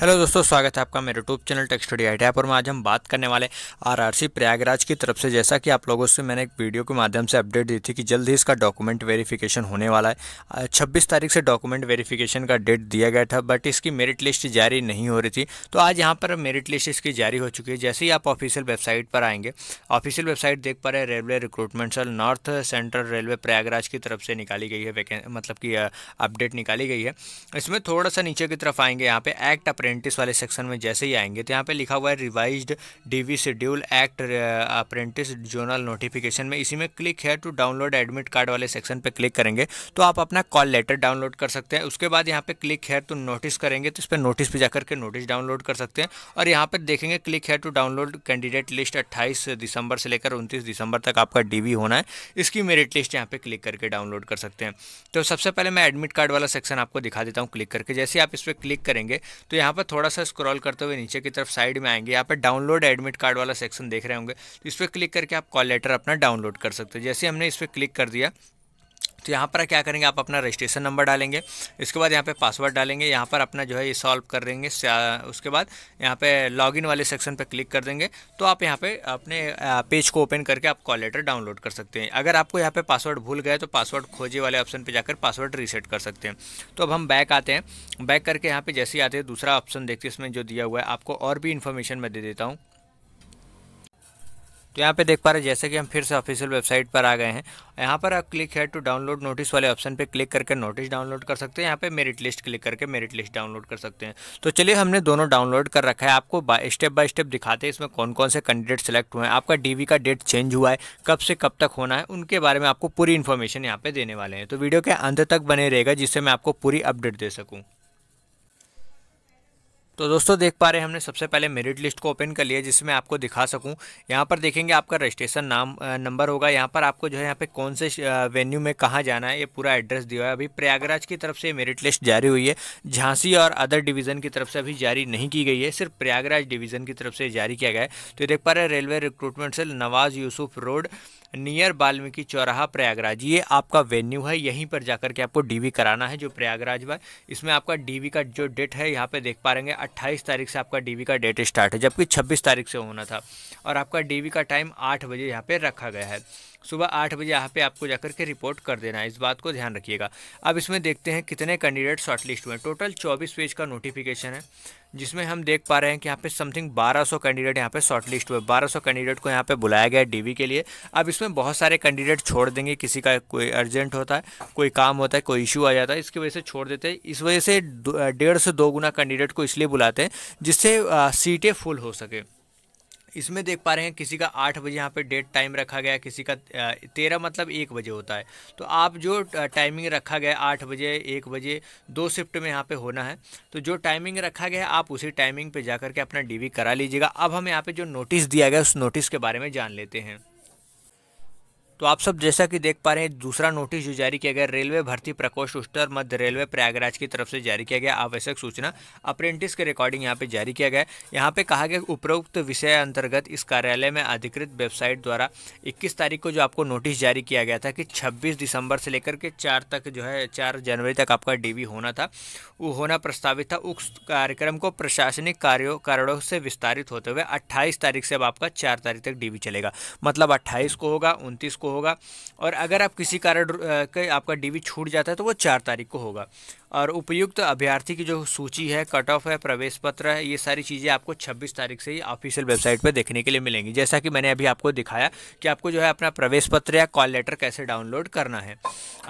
hello दोस्तों स्वागत है आपका मेरे YouTube channel techs study idea पर आज हम बात करने वाले आरआरसी प्रयागराज की तरफ से जैसा कि आप लोगों से मैंने एक वीडियो के माध्यम से अपडेट दी थी कि जल्द ही इसका डॉक्यूमेंट वेरिफिकेशन होने वाला है 26 तारीख से डॉक्यूमेंट वेरिफिकेशन का डेट दिया गया था बट इसकी मेरिट लिस्ट जारी नहीं हो रही थी तो आज यहाँ पर मेरिट लिस्ट इसकी जारी हो चुकी है जैसे ही आप ऑफिशियल वेबसाइट पर आएंगे ऑफिशियल वेबसाइट देख पा रहे railway recruitment cell north central railway Prayagraj की तरफ से निकाली गई है मतलब कि अपडेट निकाली गई है इसमें थोड़ा सा नीचे की तरफ आएंगे यहाँ पर एक्ट अप्रेंटिस वाले सेक्शन में जैसे ही आएंगे तो यहाँ पे लिखा हुआ है revised DV schedule act apprentice zonal notification में इसी में क्लिक है टू डाउनलोड एडमिट कार्ड वाले सेक्शन पे क्लिक करेंगे तो आप अपना कॉल लेटर डाउनलोड कर सकते हैं उसके बाद यहाँ पे क्लिक है तो नोटिस करेंगे तो इस पर नोटिस पे जाकर के नोटिस डाउनलोड कर सकते हैं और यहाँ पर देखेंगे क्लिक है टू डाउनलोड कैंडिडेट लिस्ट अट्ठाईस दिसंबर से लेकर उनतीस दिसंबर तक आपका डी होना है इसकी मेरिट लिस्ट यहाँ पर क्लिक करके डाउनलोड कर सकते हैं तो सबसे पहले मैं एडमिट कार्ड वाला सेक्शन आपको दिखा देता हूँ क्लिक करके जैसे आप इस पर क्लिक करेंगे तो यहाँ पर थोड़ा सा स्क्रॉल करते हुए नीचे की तरफ साइड में आएंगे यहाँ पर डाउनलोड एडमिट कार्ड वाला सेक्शन देख रहे होंगे तो इस पर क्लिक करके आप कॉल लेटर अपना डाउनलोड कर सकते हो जैसे हमने इस पर क्लिक कर दिया तो यहाँ पर क्या करेंगे आप अपना रजिस्ट्रेशन नंबर डालेंगे इसके बाद यहाँ पे पासवर्ड डालेंगे यहाँ पर अपना जो है ये सॉल्व कर देंगे उसके बाद यहाँ पे लॉगिन वाले सेक्शन पे क्लिक कर देंगे तो आप यहाँ पे अपने पेज को ओपन करके आप कॉल लेटर डाउनलोड कर सकते हैं अगर आपको यहाँ पे पासवर्ड भूल गए तो पासवर्ड खोजे वाले ऑप्शन पर जाकर पासवर्ड रीसेट कर सकते हैं तो अब हम बैक आते हैं बैक करके यहाँ पर जैसे ही आते हैं दूसरा ऑप्शन देखते हैं इसमें जो दिया हुआ है आपको और भी इन्फॉर्मेशन मैं दे देता हूँ तो यहाँ पे देख पा रहे जैसे कि हम फिर से ऑफिशियल वेबसाइट पर आ गए हैं यहाँ पर आप क्लिक है टू डाउनलोड नोटिस वाले ऑप्शन पे क्लिक करके नोटिस डाउनलोड कर सकते हैं यहाँ पे मेरिट लिस्ट क्लिक करके मेरिट लिस्ट डाउनलोड कर सकते हैं तो चलिए हमने दोनों डाउनलोड कर रखा है आपको स्टेप बाय स्टेप दिखाते हैं इसमें कौन कौन से कैंडिडेट सेलेक्ट हुए हैं आपका डी का डेट चेंज हुआ है कब से कब तक होना है उनके बारे में आपको पूरी इन्फॉर्मेशन यहाँ पर देने वाले हैं तो वीडियो के अंत तक बने रहेगा जिससे मैं आपको पूरी अपडेट दे सकूँ तो दोस्तों देख पा रहे हैं हमने सबसे पहले मेरिट लिस्ट को ओपन कर लिया जिसमें आपको दिखा सकूं यहाँ पर देखेंगे आपका रजिस्ट्रेशन नाम नंबर होगा यहाँ पर आपको जो है यहाँ पे कौन से वेन्यू में कहाँ जाना है ये पूरा एड्रेस दिया है अभी प्रयागराज की तरफ से मेरिट लिस्ट जारी हुई है झांसी और अदर डिवीज़न की तरफ से अभी जारी नहीं की गई है सिर्फ प्रयागराज डिवीज़न की तरफ से जारी किया गया है तो देख पा रहे हैं railway recruitment cell Nawaz Yusuf road near Balmiki चौराहा प्रयागराज ये आपका वेन्यू है यहीं पर जाकर के आपको डीवी कराना है जो प्रयागराज में इसमें आपका डीवी का जो डेट है यहाँ पे देख पा रहे हैं 28 तारीख से आपका डीवी का डेट स्टार्ट है जबकि 26 तारीख से होना था और आपका डीवी का टाइम आठ बजे यहाँ पर रखा गया है सुबह आठ बजे यहाँ पे आपको जाकर के रिपोर्ट कर देना है इस बात को ध्यान रखिएगा अब इसमें देखते हैं कितने कैंडिडेट शॉर्ट लिस्ट हुए टोटल चौबीस पेज का नोटिफिकेशन है जिसमें हम देख पा रहे हैं कि यहाँ पे समथिंग 1200 कैंडिडेट यहाँ पे शॉर्ट लिस्ट हुए 1200 कैंडिडेट को यहाँ पे बुलाया गया है डीवी के लिए अब इसमें बहुत सारे कैंडिडेट छोड़ देंगे किसी का कोई अर्जेंट होता है कोई काम होता है कोई इशू आ जाता है इसकी वजह से छोड़ देते हैं इस वजह से डेढ़ से दो गुना कैंडिडेट को इसलिए बुलाते हैं जिससे सीटें फुल हो सके इसमें देख पा रहे हैं किसी का आठ बजे यहाँ पे डेट टाइम रखा गया है किसी का तेरह मतलब एक बजे होता है तो आप जो टाइमिंग रखा गया है आठ बजे एक बजे दो शिफ्ट में यहाँ पे होना है तो जो टाइमिंग रखा गया है आप उसी टाइमिंग पे जा के अपना डीवी करा लीजिएगा अब हम यहाँ पे जो नोटिस दिया गया उस नोटिस के बारे में जान लेते हैं तो आप सब जैसा कि देख पा रहे हैं दूसरा नोटिस जो जारी किया गया रेलवे भर्ती प्रकोष्ठ उत्तर मध्य रेलवे प्रयागराज की तरफ से जारी किया गया आवश्यक सूचना अप्रेंटिस के रिकॉर्डिंग यहाँ पे जारी किया गया यहाँ पे कहा गया उपरोक्त विषय अंतर्गत इस कार्यालय में अधिकृत वेबसाइट द्वारा इक्कीस तारीख को जो आपको नोटिस जारी किया गया था कि छब्बीस दिसंबर से लेकर के चार तक जो है चार जनवरी तक आपका डी होना था वो होना प्रस्तावित था उस कार्यक्रम को प्रशासनिक कार्यो कारणों से विस्तारित होते हुए अट्ठाईस तारीख से अब आपका चार तारीख तक डी चलेगा मतलब अट्ठाईस को होगा उनतीस को को होगा और अगर आप किसी कारण आपका डीवी छूट जाता है तो वो चार तारीख को होगा और उपयुक्त अभ्यर्थी की जो सूची है कट ऑफ है प्रवेश पत्र है ये सारी चीज़ें आपको 26 तारीख से ही ऑफिशियल वेबसाइट पर देखने के लिए मिलेंगी जैसा कि मैंने अभी आपको दिखाया कि आपको जो है अपना प्रवेश पत्र या कॉल लेटर कैसे डाउनलोड करना है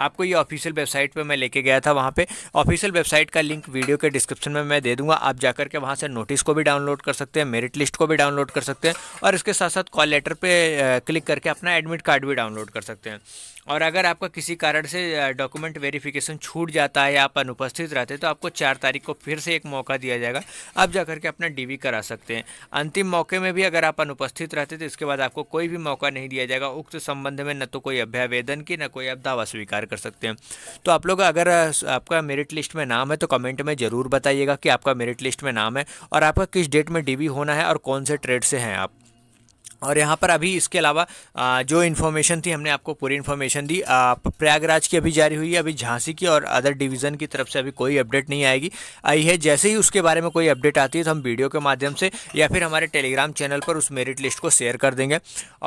आपको ये ऑफिशियल वेबसाइट पर मैं लेके गया था वहाँ पर ऑफिशियल वेबसाइट का लिंक वीडियो के डिस्क्रिप्शन में मैं दे दूँगा आप जाकर के वहाँ से नोटिस को भी डाउनलोड कर सकते हैं मेरिट लिस्ट को भी डाउनलोड कर सकते हैं और इसके साथ साथ कॉल लेटर पर क्लिक करके अपना एडमिट कार्ड भी डाउनलोड डाउनलोड कर सकते हैं और अगर आपका किसी कारण से डॉक्यूमेंट वेरिफिकेशन छूट जाता है या आप अनुपस्थित रहते हैं तो आपको चार तारीख को फिर से एक मौका दिया जाएगा आप जा के अपना डी करा सकते हैं अंतिम मौके में भी अगर आप अनुपस्थित रहते तो इसके बाद आपको कोई भी मौका नहीं दिया जाएगा उक्त संबंध में न तो कोई अभ्यावेदन की न कोई आप दावा स्वीकार कर सकते हैं तो आप लोग अगर आपका मेरिट लिस्ट में नाम है तो कमेंट में ज़रूर बताइएगा कि आपका मेरिट लिस्ट में नाम है और आपका किस डेट में डी होना है और कौन से ट्रेड से हैं आप और यहाँ पर अभी इसके अलावा जो इन्फॉर्मेशन थी हमने आपको पूरी इन्फॉर्मेशन दी प्रयागराज की अभी जारी हुई है अभी झांसी की और अदर डिवीज़न की तरफ से अभी कोई अपडेट नहीं आएगी आई है जैसे ही उसके बारे में कोई अपडेट आती है तो हम वीडियो के माध्यम से या फिर हमारे टेलीग्राम चैनल पर उस मेरिट लिस्ट को शेयर कर देंगे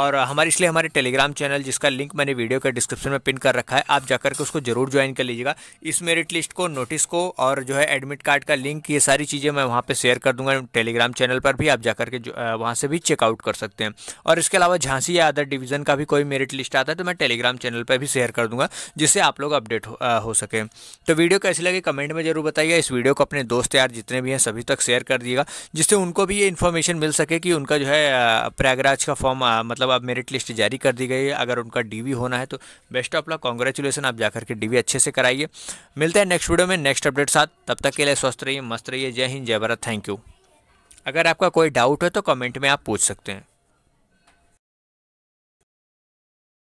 और हमारे इसलिए हमारे टेलीग्राम चैनल जिसका लिंक मैंने वीडियो के डिस्क्रिप्शन में पिन कर रखा है आप जाकर के उसको जरूर ज्वाइन कर लीजिएगा इस मेरिट लिस्ट को नोटिस को और जो है एडमिट कार्ड का लिंक ये सारी चीज़ें मैं वहाँ पर शेयर कर दूँगा टेलीग्राम चैनल पर भी आप जाकर के वहाँ से भी चेकआउट कर सकते हैं और इसके अलावा झांसी या अदर डिवीज़न का भी कोई मेरिट लिस्ट आता है तो मैं टेलीग्राम चैनल पर भी शेयर कर दूंगा जिससे आप लोग अपडेट हो, आ, हो सके तो वीडियो कैसी लगी कमेंट में जरूर बताइए इस वीडियो को अपने दोस्त यार जितने भी हैं सभी तक शेयर कर दिएगा जिससे उनको भी ये इन्फॉर्मेशन मिल सके कि उनका जो है प्रयागराज का फॉर्म मतलब अब मेरिट लिस्ट जारी कर दी गई है अगर उनका डी होना है तो बेस्ट ऑफ लॉ कॉन्ग्रेचुलेसन आप जाकर के डी अच्छे से कराइए मिलते हैं नेक्स्ट वीडियो में नेक्स्ट अपडेट साथ तब तक के लिए स्वस्थ रहिए मस्त रहिए जय हिंद जय भारत थैंक यू अगर आपका कोई डाउट हो तो कमेंट में आप पूछ सकते हैं